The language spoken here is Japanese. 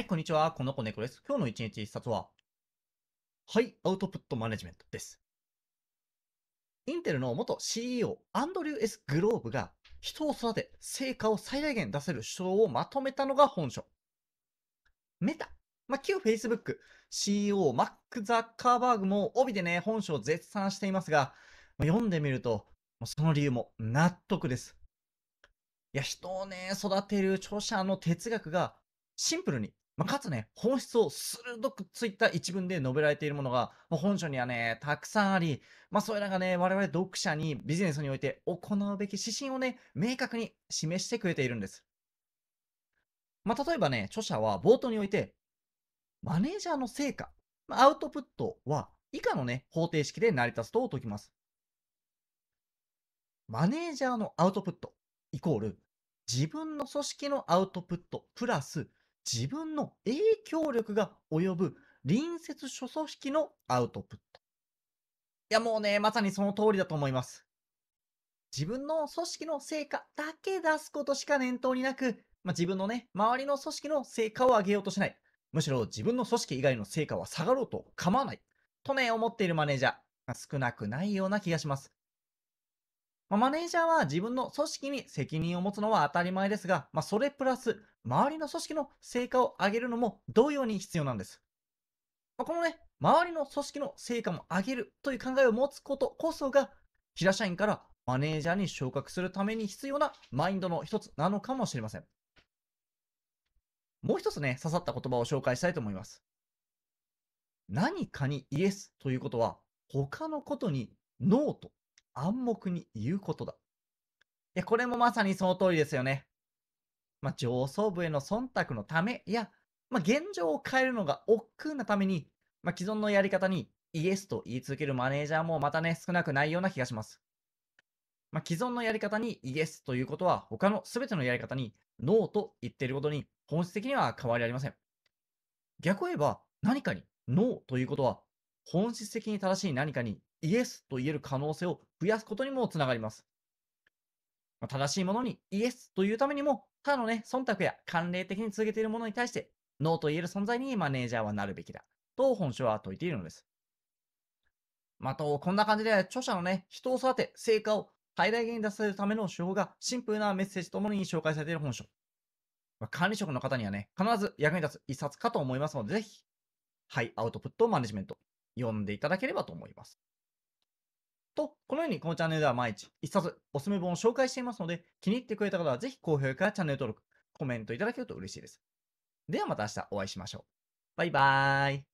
い、こんにちは。この子猫です。今日の一日一冊は、はい、アウトプットマネジメントです。インテルの元 CEO、アンドリュー・ S・ グローブが、人を育て、成果を最大限出せる主張をまとめたのが本書。メタ、まあ、旧 Facebook、CEO、マック・ザッカーバーグも帯でね、本書を絶賛していますが、ま読んでみると、その理由も納得です。いや、人をね、育てる著者の哲学がシンプルにまあ、かつね、本質を鋭くついた一文で述べられているものが、まあ、本書にはね、たくさんあり、まあ、それらがね、我々読者にビジネスにおいて行うべき指針をね、明確に示してくれているんです。まあ、例えばね、著者は冒頭において、マネージャーの成果、アウトプットは以下のね、方程式で成り立つと解きます。マネージャーのアウトプットイコール自分の組織のアウトプットプラス自分の影響力が及ぶ隣接諸組織のアウトプット。いやもうね、まさにその通りだと思います。自分の組織の成果だけ出すことしか念頭になく、まあ、自分のね、周りの組織の成果を上げようとしない。むしろ自分の組織以外の成果は下がろうと構わない。とね、思っているマネージャー、少なくないような気がします。まマネージャーは自分の組織に責任を持つのは当たり前ですが、まあ、それプラス、周りの組織の成果を上げるのも同様に必要なんです。まあ、このね、周りの組織の成果も上げるという考えを持つことこそが、平社員からマネージャーに昇格するために必要なマインドの一つなのかもしれません。もう一つね、刺さった言葉を紹介したいと思います。何かにイエスということは、他のことにノーと暗黙に言うことだ。いや、これもまさにその通りですよね。まあ、上層部への忖度のため、いや、まあ、現状を変えるのが億劫なために、まあ、既存のやり方にイエスと言い続けるマネージャーもまたね、少なくないような気がします。まあ、既存のやり方にイエスということは、他の全てのやり方にノーと言っていることに本質的には変わりありません。逆を言えば、何かにノーということは、本質的に正しい何かにイエスと言える可能性を増やすことにもつながります。まあ、正しいものにイエスというためにも、他のね、忖度や慣例的に続けているものに対して、ノーと言える存在にマネージャーはなるべきだ。と本書は説いているのです。また、こんな感じで著者のね、人を育て、成果を最大限に出せるための手法がシンプルなメッセージともに紹介されている本書。まあ、管理職の方にはね、必ず役に立つ一冊かと思いますので、ぜひ、ハイアウトプットマネジメント、読んでいただければと思います。と、このようにこのチャンネルでは毎日一冊おすすめ本を紹介していますので、気に入ってくれた方はぜひ高評価やチャンネル登録、コメントいただけると嬉しいです。ではまた明日お会いしましょう。バイバーイ。